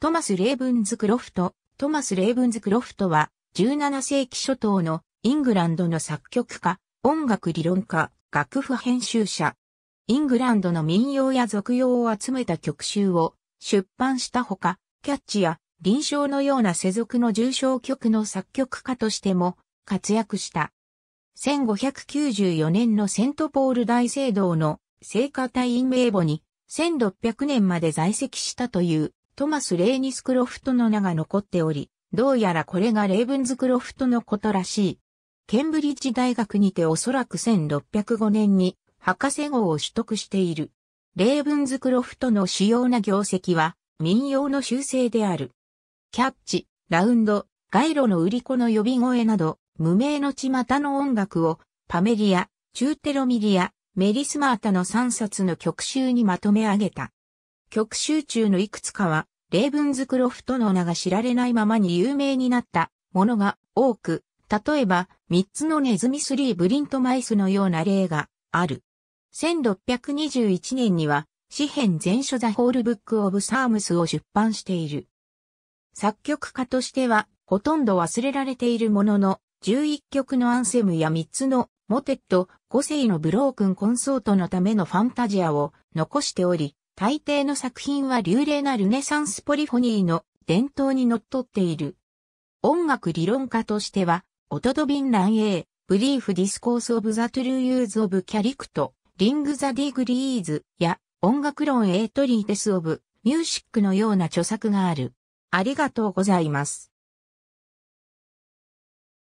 トマス・レーブンズ・クロフト。トマス・レーブンズ・クロフトは、17世紀初頭のイングランドの作曲家、音楽理論家、楽譜編集者。イングランドの民謡や俗謡を集めた曲集を出版したほか、キャッチや臨床のような世俗の重症曲の作曲家としても活躍した。1594年のセントポール大聖堂の聖歌隊員名簿に1600年まで在籍したというトマス・レーニスクロフトの名が残っており、どうやらこれがレーブンズクロフトのことらしい。ケンブリッジ大学にておそらく1605年に博士号を取得している。レーブンズクロフトの主要な業績は民謡の修正である。キャッチ、ラウンド、街路の売り子の呼び声など、無名の巷の音楽をパメリア、チューテロミリア、メリスマータの3冊の曲集にまとめ上げた。曲集中のいくつかはレーブンズクロフトの名が知られないままに有名になったものが多く、例えば、三つのネズミスリーブリントマイスのような例がある。1621年には、詩編全書ザ・ホールブック・オブ・サームスを出版している。作曲家としては、ほとんど忘れられているものの、11曲のアンセムや3つのモテット、5世のブロークンコンソートのためのファンタジアを残しており、大抵の作品は流麗なルネサンスポリフォニーの伝統にのっとっている。音楽理論家としては、オトドビン・ランエー、ブリーフ・ディスコース・オブ・ザ・トゥルー・ユーズ・オブ・キャリクト、リング・ザ・ディグリーズや音楽論エイトリーテス・オブ・ミューシックのような著作がある。ありがとうございます。